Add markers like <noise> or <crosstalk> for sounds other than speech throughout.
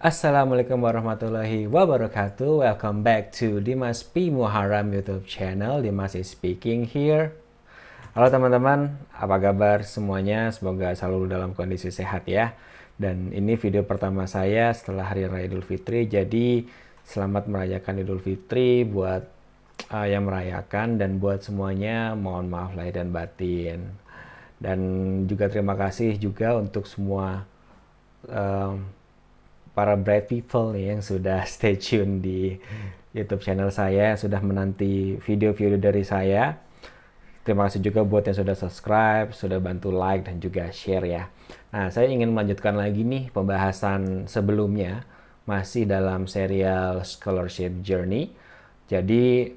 Assalamualaikum warahmatullahi wabarakatuh. Welcome back to Dimas P Muharram YouTube channel. Dimas is speaking here. Halo teman-teman, apa kabar semuanya? Semoga selalu dalam kondisi sehat ya. Dan ini video pertama saya setelah hari raya Idul Fitri. Jadi selamat merayakan Idul Fitri buat uh, yang merayakan dan buat semuanya mohon maaf lahir dan batin. Dan juga terima kasih juga untuk semua uh, para bright people nih yang sudah <laughs> stay tune di YouTube channel saya, sudah menanti video-video dari saya. Terima kasih juga buat yang sudah subscribe, sudah bantu like dan juga share ya. Nah, saya ingin melanjutkan lagi nih pembahasan sebelumnya masih dalam serial scholarship journey. Jadi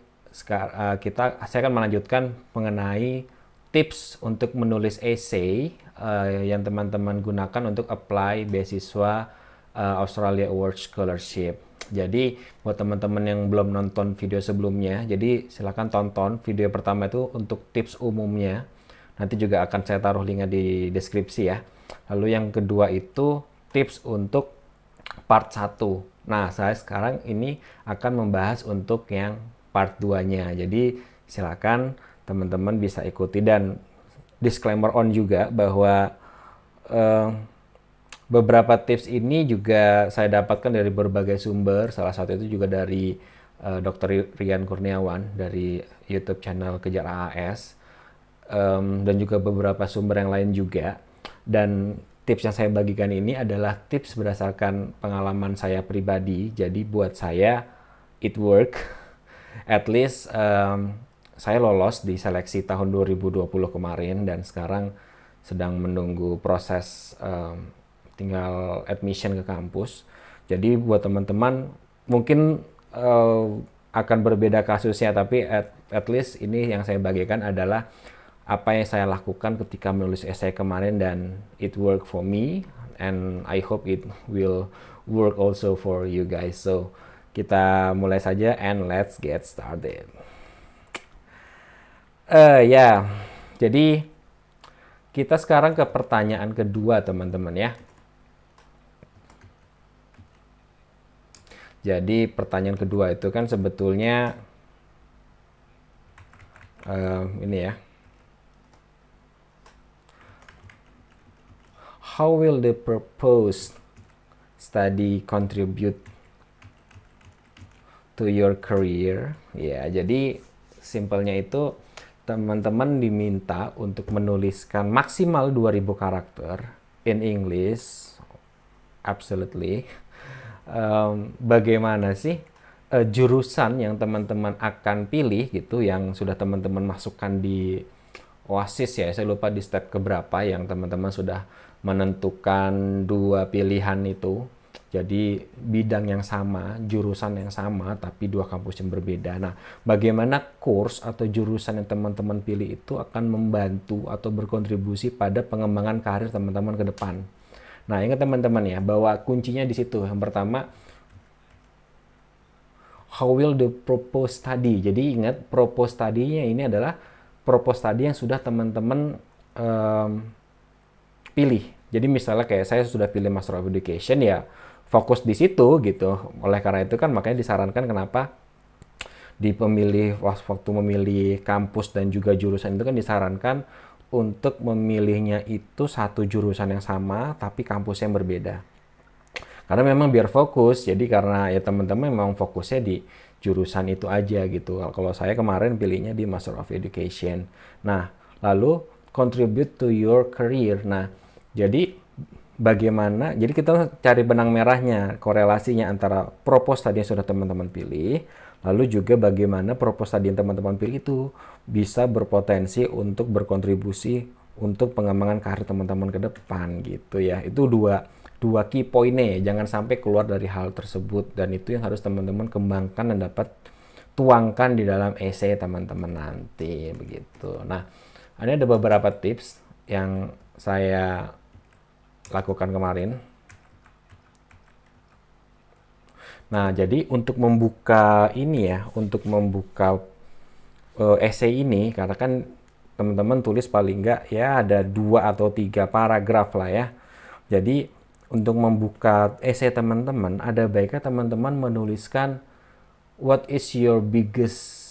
eh, kita saya akan melanjutkan mengenai tips untuk menulis essay uh, yang teman-teman gunakan untuk apply beasiswa uh, Australia Award Scholarship. Jadi buat teman-teman yang belum nonton video sebelumnya, jadi silahkan tonton video pertama itu untuk tips umumnya. Nanti juga akan saya taruh linknya di deskripsi ya. Lalu yang kedua itu tips untuk part 1. Nah, saya sekarang ini akan membahas untuk yang part 2-nya. Jadi silahkan teman-teman bisa ikuti dan disclaimer on juga bahwa eh, beberapa tips ini juga saya dapatkan dari berbagai sumber. Salah satu itu juga dari uh, eh, Dr. Rian Kurniawan dari YouTube channel Kejar AAS um, dan juga beberapa sumber yang lain juga. Dan tips yang saya bagikan ini adalah tips berdasarkan pengalaman saya pribadi. Jadi buat saya it work. <laughs> At least um, saya lolos di seleksi tahun 2020 kemarin dan sekarang sedang menunggu proses um, tinggal admission ke kampus. Jadi buat teman-teman mungkin uh, akan berbeda kasusnya tapi at, at least ini yang saya bagikan adalah apa yang saya lakukan ketika menulis esai kemarin dan it work for me and I hope it will work also for you guys. So kita mulai saja and let's get started. Uh, ya, yeah. jadi kita sekarang ke pertanyaan kedua teman-teman ya. Jadi pertanyaan kedua itu kan sebetulnya uh, ini ya. How will the proposed study contribute to your career? Ya, jadi simpelnya itu teman-teman diminta untuk menuliskan maksimal 2000 karakter in English absolutely um, bagaimana sih uh, jurusan yang teman-teman akan pilih gitu yang sudah teman-teman masukkan di Oasis ya, saya lupa di step keberapa yang teman-teman sudah menentukan dua pilihan itu. Jadi bidang yang sama, jurusan yang sama, tapi dua kampus yang berbeda. Nah, bagaimana kurs atau jurusan yang teman-teman pilih itu akan membantu atau berkontribusi pada pengembangan karir teman-teman ke depan. Nah, ingat teman-teman ya bahwa kuncinya di situ. Yang pertama, how will the proposed study. Jadi ingat proposed study-nya ini adalah proposed study yang sudah teman-teman um, pilih. Jadi misalnya kayak saya sudah pilih Master of Education ya fokus di situ gitu. Oleh karena itu kan makanya disarankan kenapa di pemilih waktu memilih kampus dan juga jurusan itu kan disarankan untuk memilihnya itu satu jurusan yang sama tapi kampusnya yang berbeda. Karena memang biar fokus, jadi karena ya teman-teman memang fokusnya di jurusan itu aja gitu. Kalau saya kemarin pilihnya di Master of Education. Nah, lalu contribute to your career. Nah, jadi bagaimana jadi kita cari benang merahnya korelasinya antara proposal tadi yang sudah teman-teman pilih lalu juga bagaimana proposal tadi yang teman-teman pilih itu bisa berpotensi untuk berkontribusi untuk pengembangan karir teman-teman ke depan gitu ya. Itu dua dua key pointnya ya. Jangan sampai keluar dari hal tersebut dan itu yang harus teman-teman kembangkan dan dapat tuangkan di dalam esai teman-teman nanti begitu. Nah, ini ada beberapa tips yang saya lakukan kemarin. Nah, jadi untuk membuka ini ya, untuk membuka uh, essay ini karena kan teman-teman tulis paling nggak ya ada dua atau tiga paragraf lah ya. Jadi untuk membuka essay teman-teman ada baiknya teman-teman menuliskan what is your biggest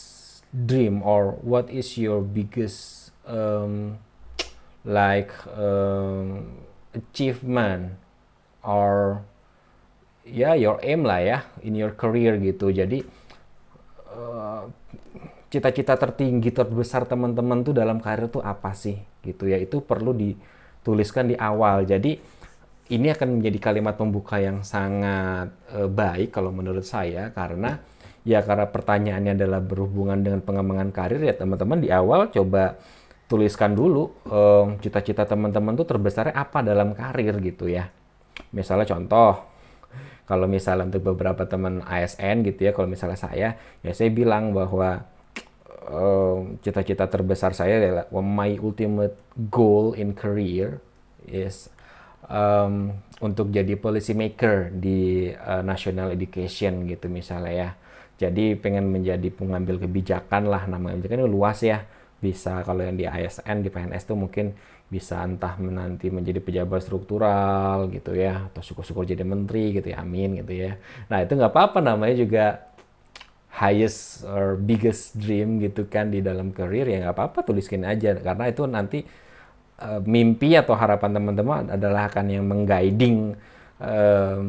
dream or what is your biggest um, like um, achievement or ya yeah, your aim lah ya in your career gitu. Jadi uh, cita-cita tertinggi terbesar teman-teman tuh dalam karir tuh apa sih gitu ya itu perlu dituliskan di awal jadi ini akan menjadi kalimat pembuka yang sangat e, baik kalau menurut saya karena ya karena pertanyaannya adalah berhubungan dengan pengembangan karir ya teman-teman di awal coba tuliskan dulu eh, cita-cita teman-teman tuh terbesarnya apa dalam karir gitu ya misalnya contoh kalau misalnya untuk beberapa teman ASN gitu ya kalau misalnya saya ya saya bilang bahwa Oh, cita-cita terbesar saya adalah well, my ultimate goal in career is um, untuk jadi policy maker di uh, national education gitu misalnya ya. Jadi pengen menjadi pengambil kebijakan lah namanya kebijakan itu luas ya. Bisa kalau yang di ASN di PNS tuh mungkin bisa entah nanti menjadi pejabat struktural gitu ya atau syukur-syukur jadi menteri gitu ya amin gitu ya. Nah itu nggak apa-apa namanya juga highest or biggest dream gitu kan di dalam karir ya nggak apa-apa tuliskan aja karena itu nanti uh, mimpi atau harapan teman-teman adalah akan yang mengguiding uh,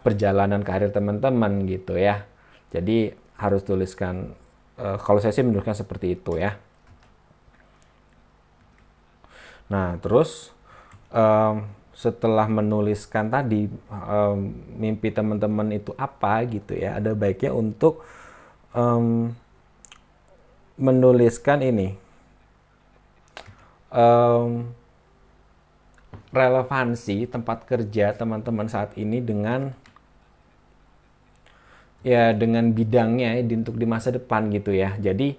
perjalanan karir teman-teman gitu ya jadi harus tuliskan uh, kalau saya sih menuliskan seperti itu ya nah terus um, setelah menuliskan tadi um, mimpi teman-teman itu apa gitu ya ada baiknya untuk um, menuliskan ini um, relevansi tempat kerja teman-teman saat ini dengan ya dengan bidangnya ya, untuk di masa depan gitu ya. Jadi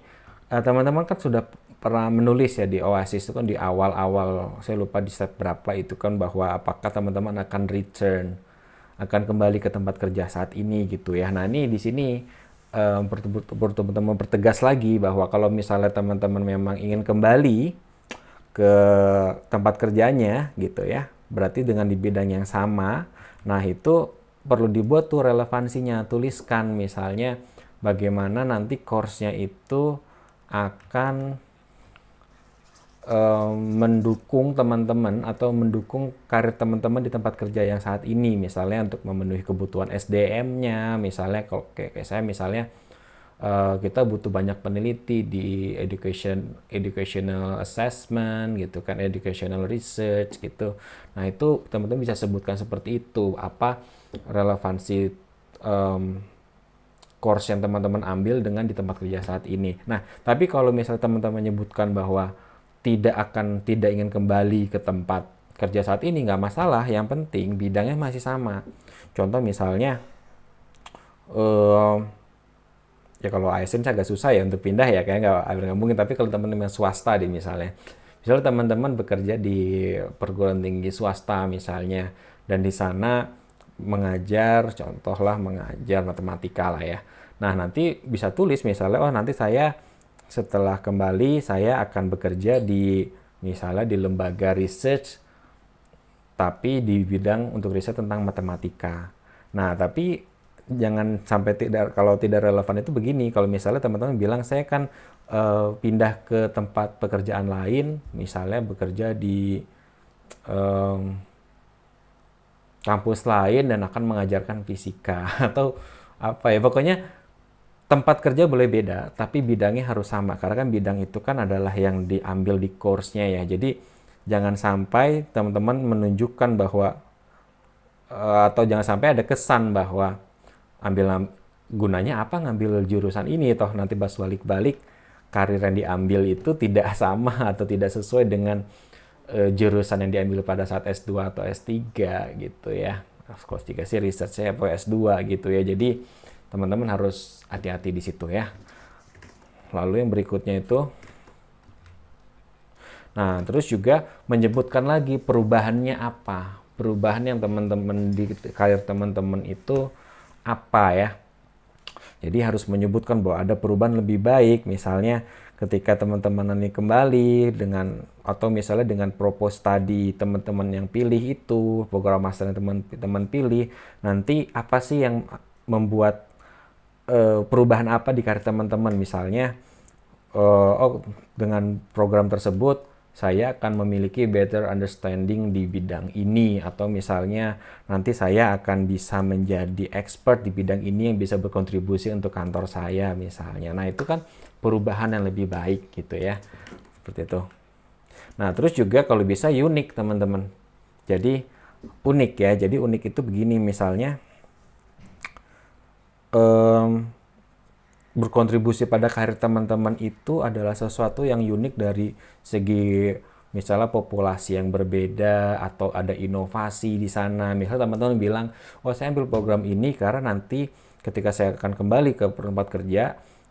eh, teman-teman uh, kan sudah pernah menulis ya di Oasis itu kan di awal-awal saya lupa di step berapa itu kan bahwa apakah teman-teman akan return akan kembali ke tempat kerja saat ini gitu ya. Nah, ini di sini Eh, teman-teman pertegas lagi bahwa kalau misalnya teman-teman memang ingin kembali ke tempat kerjanya gitu ya berarti dengan di bidang yang sama nah itu perlu dibuat tuh relevansinya tuliskan misalnya bagaimana nanti course-nya itu akan Eh, mendukung teman-teman atau mendukung karir teman-teman di tempat kerja yang saat ini misalnya untuk memenuhi kebutuhan SDM-nya misalnya kalau kayak, kayak saya misalnya uh, kita butuh banyak peneliti di education educational assessment gitu kan educational research gitu nah itu teman-teman bisa sebutkan seperti itu apa relevansi um, course yang teman-teman ambil dengan di tempat kerja saat ini. Nah, tapi kalau misalnya teman-teman menyebutkan bahwa tidak akan tidak ingin kembali ke tempat kerja saat ini nggak masalah yang penting bidangnya masih sama contoh misalnya uh, ya kalau ASN agak susah ya untuk pindah ya kayak nggak nggak mungkin tapi kalau teman-teman swasta di misalnya misalnya teman-teman bekerja di perguruan tinggi swasta misalnya dan di sana mengajar contohlah mengajar matematika lah ya nah nanti bisa tulis misalnya oh nanti saya setelah kembali saya akan bekerja di misalnya di lembaga research tapi di bidang untuk riset tentang matematika. Nah, tapi jangan sampai tidak kalau tidak relevan itu begini. Kalau misalnya teman-teman bilang saya kan e, pindah ke tempat pekerjaan lain, misalnya bekerja di e, kampus lain dan akan mengajarkan fisika <laughs> atau apa ya. Pokoknya tempat kerja boleh beda, tapi bidangnya harus sama. Karena kan bidang itu kan adalah yang diambil di course-nya ya. Jadi jangan sampai teman-teman menunjukkan bahwa eh, atau jangan sampai ada kesan bahwa ambil gunanya apa ngambil jurusan ini toh nanti pas balik-balik karir yang diambil itu tidak <laughs> sama atau tidak sesuai dengan uh, jurusan yang diambil pada saat S2 atau S3 gitu ya. s 3 sih research saya S2 gitu ya. Jadi teman-teman harus hati-hati di situ ya lalu yang berikutnya itu nah terus juga menyebutkan lagi perubahannya apa perubahan yang teman-teman di karir teman-teman itu apa ya jadi harus menyebutkan bahwa ada perubahan lebih baik misalnya ketika teman-teman ini kembali dengan atau misalnya dengan propose tadi teman-teman yang pilih itu program master yang teman-teman pilih nanti apa sih yang membuat uh, perubahan apa di karir teman-teman misalnya uh, oh dengan program tersebut saya akan memiliki better understanding di bidang ini atau misalnya nanti saya akan bisa menjadi expert di bidang ini yang bisa berkontribusi untuk kantor saya misalnya. Nah, itu kan perubahan yang lebih baik gitu ya. Seperti itu. Nah, terus juga kalau bisa unik teman-teman. Jadi unik ya. Jadi unik itu begini misalnya um, berkontribusi pada karir teman-teman itu adalah sesuatu yang unik dari segi misalnya populasi yang berbeda atau ada inovasi di sana. Misalnya teman-teman bilang, oh saya ambil program ini karena nanti ketika saya akan kembali ke tempat kerja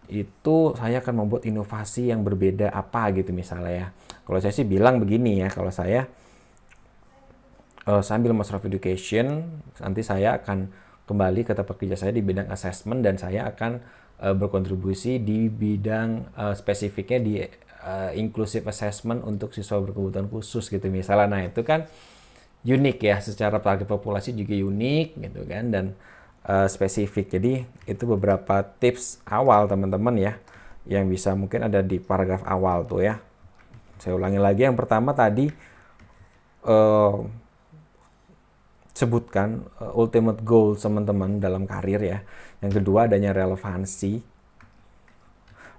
itu saya akan membuat inovasi yang berbeda apa gitu misalnya ya. Kalau saya sih bilang begini ya, kalau saya uh, eh, sambil master of education nanti saya akan kembali ke tempat kerja saya di bidang assessment dan saya akan uh, berkontribusi di bidang uh, spesifiknya di uh, inclusive assessment untuk siswa berkebutuhan khusus gitu misalnya. Nah, itu kan unik ya secara target populasi juga unik gitu kan dan uh, spesifik. Jadi itu beberapa tips awal teman-teman ya yang bisa mungkin ada di paragraf awal tuh ya. Saya ulangi lagi yang pertama tadi uh, sebutkan uh, ultimate goal teman-teman dalam karir ya. Yang kedua adanya relevansi.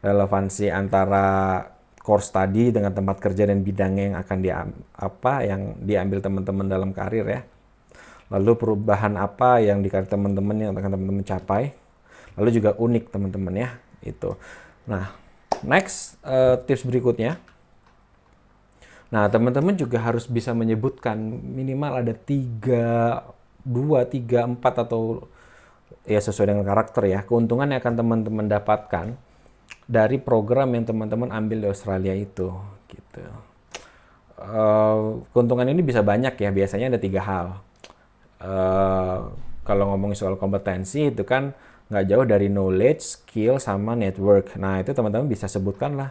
Relevansi antara course tadi dengan tempat kerja dan bidangnya yang akan di apa yang diambil teman-teman dalam karir ya. Lalu perubahan apa yang di karir teman-teman yang akan teman-teman capai. Lalu juga unik teman-teman ya itu. Nah, next uh, tips berikutnya Nah, teman-teman juga harus bisa menyebutkan minimal ada tiga, dua, tiga, empat atau ya sesuai dengan karakter ya keuntungan yang akan teman-teman dapatkan dari program yang teman-teman ambil di Australia itu gitu. Uh, keuntungan ini bisa banyak ya biasanya ada tiga hal. Uh, kalau ngomongin soal kompetensi itu kan nggak jauh dari knowledge, skill, sama network. Nah itu teman-teman bisa sebutkan lah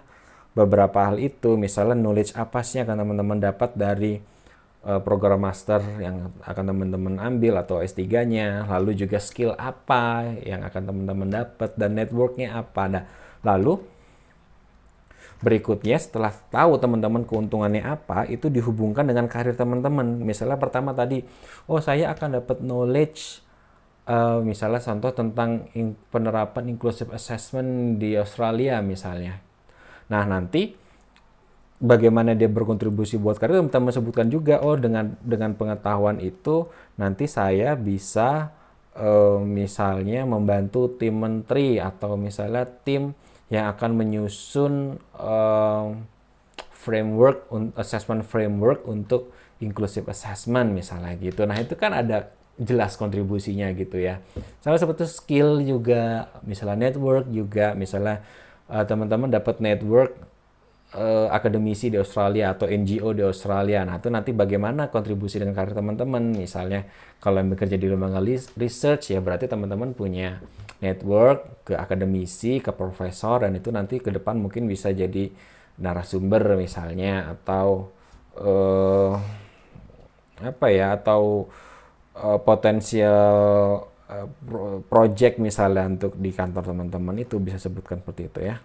beberapa hal itu misalnya knowledge apa sih yang akan teman-teman dapat dari uh, program master yang akan teman-teman ambil atau S3-nya lalu juga skill apa yang akan teman-teman dapat dan networknya apa nah lalu berikutnya setelah tahu teman-teman keuntungannya apa itu dihubungkan dengan karir teman-teman misalnya pertama tadi oh saya akan dapat knowledge uh, misalnya contoh tentang in penerapan inclusive assessment di Australia misalnya Nah nanti bagaimana dia berkontribusi buat karir teman-teman sebutkan juga oh dengan dengan pengetahuan itu nanti saya bisa eh, misalnya membantu tim menteri atau misalnya tim yang akan menyusun eh, framework assessment framework untuk inclusive assessment misalnya gitu. Nah itu kan ada jelas kontribusinya gitu ya. Sama seperti skill juga, misalnya network juga, misalnya Eh, teman-teman uh, dapat network uh, akademisi di Australia atau NGO di Australia. Nah, itu nanti bagaimana kontribusi dan karir teman-teman. Misalnya, kalau yang bekerja di lembaga research, ya berarti teman-teman punya network ke akademisi, ke profesor, dan itu nanti ke depan mungkin bisa jadi narasumber misalnya, atau uh, apa ya, atau uh, potensial Eh, project misalnya untuk di kantor teman-teman itu bisa sebutkan seperti itu ya.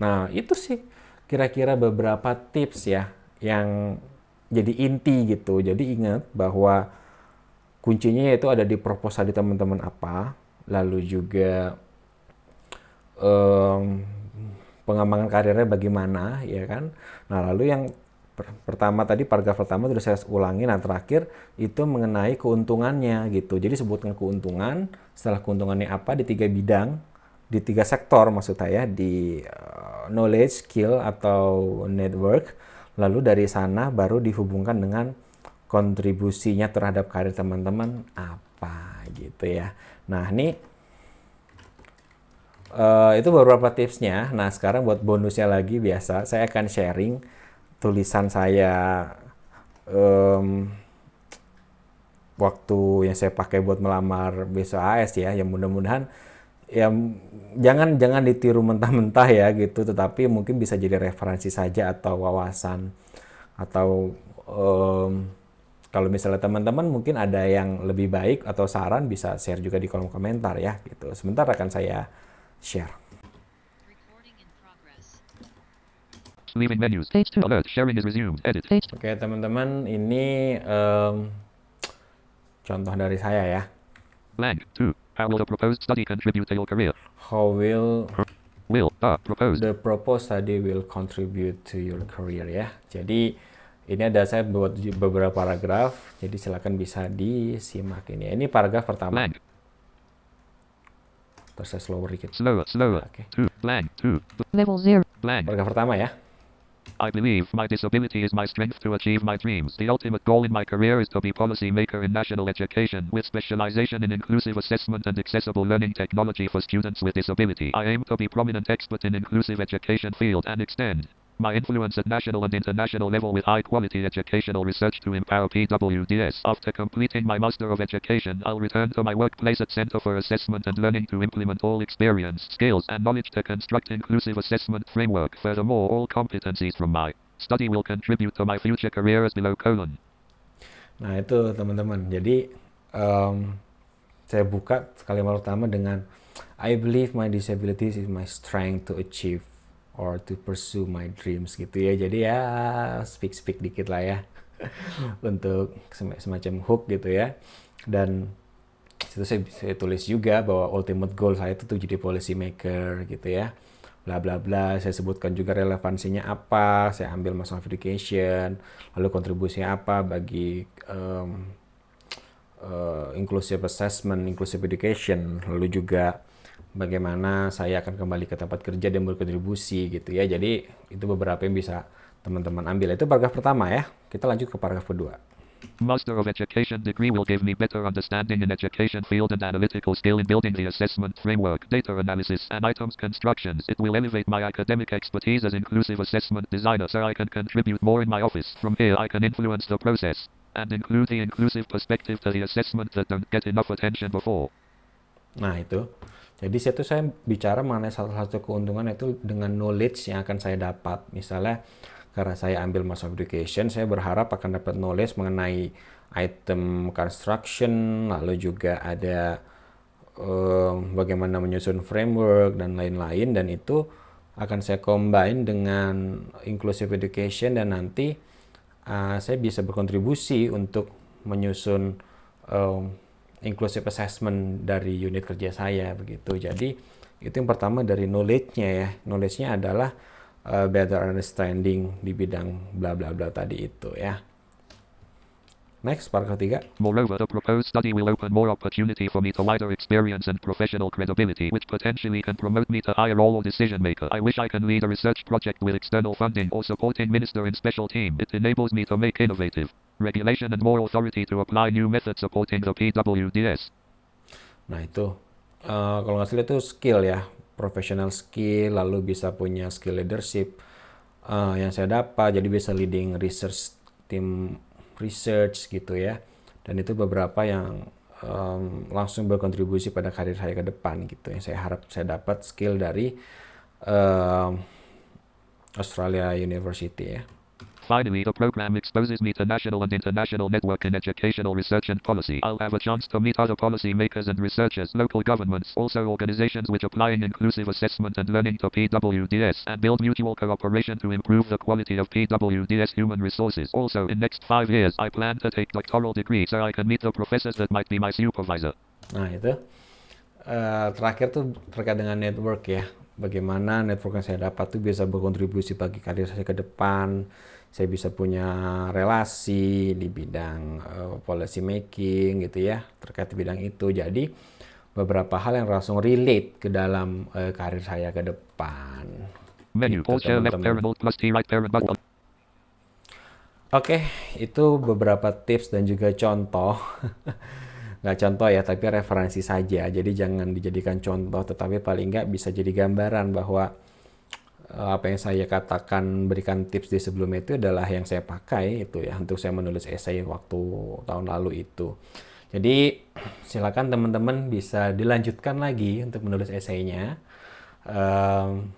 Nah, itu sih kira-kira beberapa tips ya yang jadi inti gitu. Jadi ingat bahwa kuncinya itu ada di proposal di teman-teman apa, lalu juga um, pengembangan karirnya bagaimana ya kan. Nah, lalu yang pertama tadi paragraf pertama sudah saya ulangi nah terakhir itu mengenai keuntungannya gitu jadi sebutkan keuntungan setelah keuntungannya apa di tiga bidang di tiga sektor maksud saya di uh, knowledge skill atau network lalu dari sana baru dihubungkan dengan kontribusinya terhadap karir teman-teman apa gitu ya nah ini uh, itu beberapa tipsnya nah sekarang buat bonusnya lagi biasa saya akan sharing tulisan saya um, waktu yang saya pakai buat melamar AS ya, yang mudah-mudahan ya jangan jangan ditiru mentah-mentah ya gitu, tetapi mungkin bisa jadi referensi saja atau wawasan atau um, kalau misalnya teman-teman mungkin ada yang lebih baik atau saran bisa share juga di kolom komentar ya gitu. Sebentar akan saya share. Leaving menus. Page two. Alert. Sharing is resumed. Edit. Page two. Oke okay, teman-teman, ini um, contoh dari saya ya. Blank two. How will the proposed study contribute to your career? How will will the proposed. the proposed study will contribute to your career ya. Jadi ini ada saya buat beberapa paragraf, jadi silakan bisa disimak ini. Ini paragraf pertama. Blank. Terus saya slower dikit. Slower, slower. Oke. Okay. Blank, two. Level zero. Blank. Paragraf pertama ya. I believe my disability is my strength to achieve my dreams. The ultimate goal in my career is to be policy maker in national education with specialization in inclusive assessment and accessible learning technology for students with disability. I aim to be prominent expert in inclusive education field and extend my influence at national and international level with high quality educational research to empower PWDS. After completing my Master of Education, I'll return to my workplace at Center for Assessment and Learning to implement all experience, skills, and knowledge to construct inclusive assessment framework. Furthermore, all competencies from my study will contribute to my future career as below colon. Nah itu teman-teman. Jadi um, saya buka kalimat pertama dengan I believe my disabilities is my strength to achieve or to pursue my dreams gitu ya. Jadi ya speak-speak dikit lah ya <laughs> untuk semacam hook gitu ya. Dan situ saya, saya tulis juga bahwa ultimate goal saya itu tuh jadi policy maker gitu ya bla bla bla saya sebutkan juga relevansinya apa saya ambil masalah education lalu kontribusinya apa bagi um, uh, inclusive assessment inclusive education lalu juga bagaimana saya akan kembali ke tempat kerja dan berkontribusi gitu ya. Jadi itu beberapa yang bisa teman-teman ambil. Itu paragraf pertama ya. Kita lanjut ke paragraf kedua. Master of Education degree will give me better understanding in education field and analytical skill in building the assessment framework, data analysis, and items constructions. It will elevate my academic expertise as inclusive assessment designer so I can contribute more in my office. From here I can influence the process and include the inclusive perspective to the assessment that don't get enough attention before. Nah itu jadi situ saya bicara mengenai salah satu keuntungan itu dengan knowledge yang akan saya dapat. Misalnya karena saya ambil mass education, saya berharap akan dapat knowledge mengenai item construction, lalu juga ada um, bagaimana menyusun framework dan lain-lain dan itu akan saya combine dengan inclusive education dan nanti uh, saya bisa berkontribusi untuk menyusun um, inclusive assessment dari unit kerja saya begitu. Jadi itu yang pertama dari knowledge-nya ya. Knowledge-nya adalah uh, better understanding di bidang bla bla bla tadi itu ya. Next, part ketiga. Moreover, the proposed study will open more opportunity for me to wider experience and professional credibility, which potentially can promote me to higher role or decision maker. I wish I can lead a research project with external funding or supporting minister and special team. It enables me to make innovative. Regulation and more authority to apply new methods supporting the PWDS. Nah itu uh, kalau nggak salah itu skill ya, professional skill, lalu bisa punya skill leadership uh, yang saya dapat, jadi bisa leading research team research gitu ya. Dan itu beberapa yang um, langsung berkontribusi pada karir saya ke depan gitu. Yang saya harap saya dapat skill dari uh, Australia University ya. Finally, the program exposes me to national and international network in educational research and policy. I'll have a chance to meet other policymakers and researchers, local governments, also organizations which applying inclusive assessment and learning to PWDS, and build mutual cooperation to improve the quality of PWDS human resources. Also, in next five years, I plan to take doctoral degree so I can meet the professors that might be my supervisor. Nah itu uh, terakhir tuh terkait dengan network ya. Bagaimana network yang saya dapat tuh bisa berkontribusi bagi karir saya ke depan saya bisa punya relasi di bidang uh, policy making gitu ya terkait bidang itu jadi beberapa hal yang langsung relate ke dalam uh, karir saya ke depan gitu, Oke, okay, itu beberapa tips dan juga contoh. <laughs> nggak contoh ya, tapi referensi saja. Jadi jangan dijadikan contoh, tetapi paling nggak bisa jadi gambaran bahwa Eh, apa yang saya katakan berikan tips di sebelumnya itu adalah yang saya pakai itu ya untuk saya menulis esai waktu tahun lalu itu. Jadi silakan teman-teman bisa dilanjutkan lagi untuk menulis esainya. Um,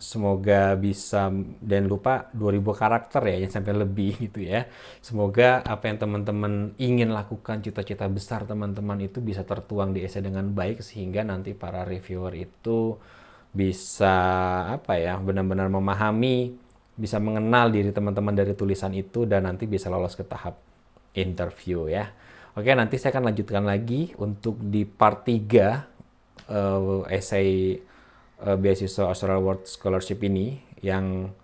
semoga bisa dan lupa 2000 karakter ya yang sampai lebih <laughs> gitu ya. Semoga apa yang teman-teman ingin lakukan cita-cita besar teman-teman itu bisa tertuang di esai dengan baik sehingga nanti para reviewer itu bisa apa ya benar-benar memahami bisa mengenal diri teman-teman dari tulisan itu dan nanti bisa lolos ke tahap interview ya oke nanti saya akan lanjutkan lagi untuk di part 3 uh, eh, essay uh, beasiswa Australia World Scholarship ini yang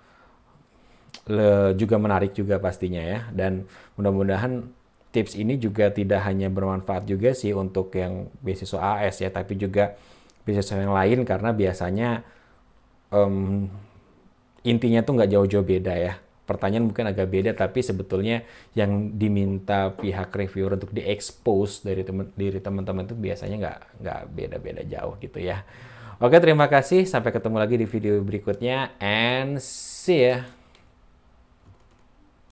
le, juga menarik juga pastinya ya dan mudah-mudahan tips ini juga tidak hanya bermanfaat juga sih untuk yang beasiswa AS ya tapi juga bisnis yang lain karena biasanya um, intinya tuh nggak jauh-jauh beda ya. Pertanyaan mungkin agak beda tapi sebetulnya yang diminta pihak reviewer untuk diekspos dari temen, diri teman-teman itu biasanya nggak nggak beda-beda jauh gitu ya. Oke, terima kasih. Sampai ketemu lagi di video berikutnya and see ya.